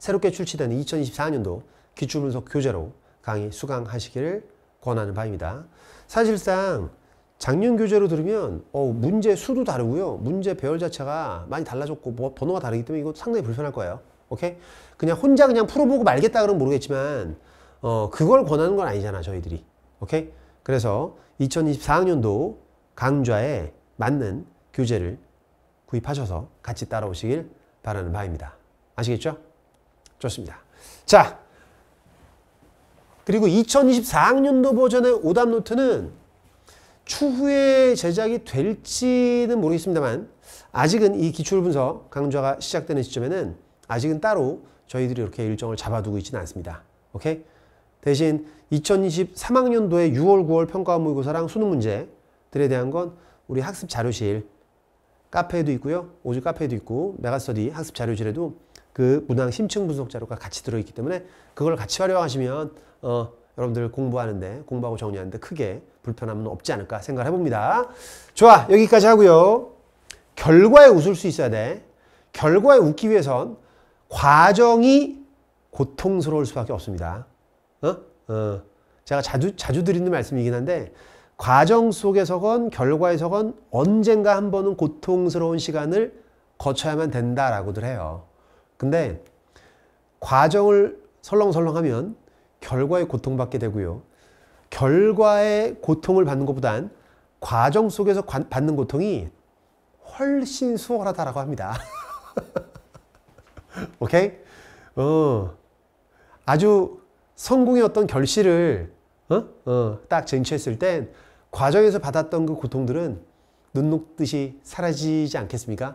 새롭게 출시되는 2024년도 기출분석 교재로 강의 수강하시기를 권하는 바입니다. 사실상 작년 교재로 들으면 어, 문제 수도 다르고요. 문제 배열 자체가 많이 달라졌고 뭐 번호가 다르기 때문에 이거 상당히 불편할 거예요. 오케이? 그냥 혼자 그냥 풀어보고 말겠다 그러면 모르겠지만 어, 그걸 권하는 건 아니잖아 저희들이. 오케이? 그래서 2024학년도 강좌에 맞는 교재를 구입하셔서 같이 따라오시길 바라는 바입니다. 아시겠죠? 좋습니다. 자, 그리고 2024학년도 버전의 오답 노트는 추후에 제작이 될지는 모르겠습니다만 아직은 이 기출 분석 강좌가 시작되는 시점에는 아직은 따로 저희들이 이렇게 일정을 잡아두고 있지는 않습니다. 오케이? 대신 2023학년도에 6월, 9월 평가 모의고사랑 수능 문제들에 대한 건 우리 학습 자료실 카페에도 있고요. 오즈 카페에도 있고 메가스터디 학습 자료실에도 그 문항 심층 분석 자료가 같이 들어있기 때문에 그걸 같이 활용하시면 어, 여러분들 공부하는데 공부하고 정리하는데 크게 불편함은 없지 않을까 생각을 해봅니다. 좋아 여기까지 하고요. 결과에 웃을 수 있어야 돼. 결과에 웃기 위해선 과정이 고통스러울 수밖에 없습니다. 어? 어. 제가 자주 자주 드리는 말씀이긴 한데 과정 속에서건 결과에서건 언젠가 한 번은 고통스러운 시간을 거쳐야만 된다라고들 해요. 근데 과정을 설렁설렁하면 결과에 고통받게 되고요. 결과에 고통을 받는 것보단 과정 속에서 받는 고통이 훨씬 수월하다라고 합니다. [LAUGHS] 오케이? 어, 아주 성공의 어떤 결실을 어? 어, 딱 쟁취했을 땐 과정에서 받았던 그 고통들은 눈 녹듯이 사라지지 않겠습니까?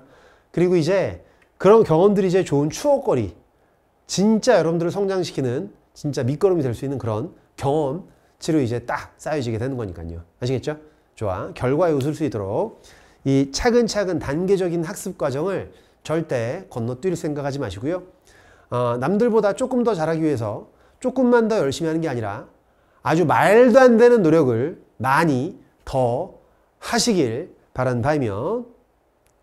그리고 이제 그런 경험들이 이제 좋은 추억거리, 진짜 여러분들을 성장시키는 진짜 밑거름이 될 수 있는 그런 경험치로 이제 딱 쌓여지게 되는 거니까요. 아시겠죠? 좋아. 결과에 웃을 수 있도록 이 차근차근 단계적인 학습 과정을 절대 건너뛸 생각하지 마시고요. 어, 남들보다 조금 더 잘하기 위해서 조금만 더 열심히 하는 게 아니라 아주 말도 안 되는 노력을 많이 더 하시길 바란 바이며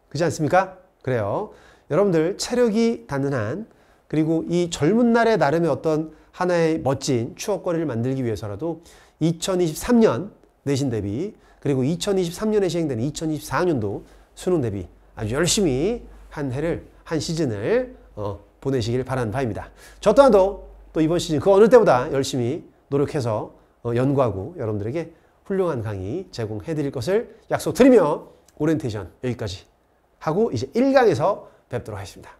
그렇지 않습니까? 그래요. 여러분들 체력이 단는한 그리고 이 젊은 날에 나름의 어떤 하나의 멋진 추억거리를 만들기 위해서라도 2023년 내신 대비 그리고 2023년에 시행되는 2024년도 수능 대비 아주 열심히 한 해를 한 시즌을 어, 보내시길 바라는 바입니다. 저 또한도 또 이번 시즌 그 어느 때보다 열심히 노력해서 어, 연구하고 여러분들에게 훌륭한 강의 제공해 드릴 것을 약속드리며 오리테이션 여기까지 하고 이제 1강에서 뵙도록 하겠습니다.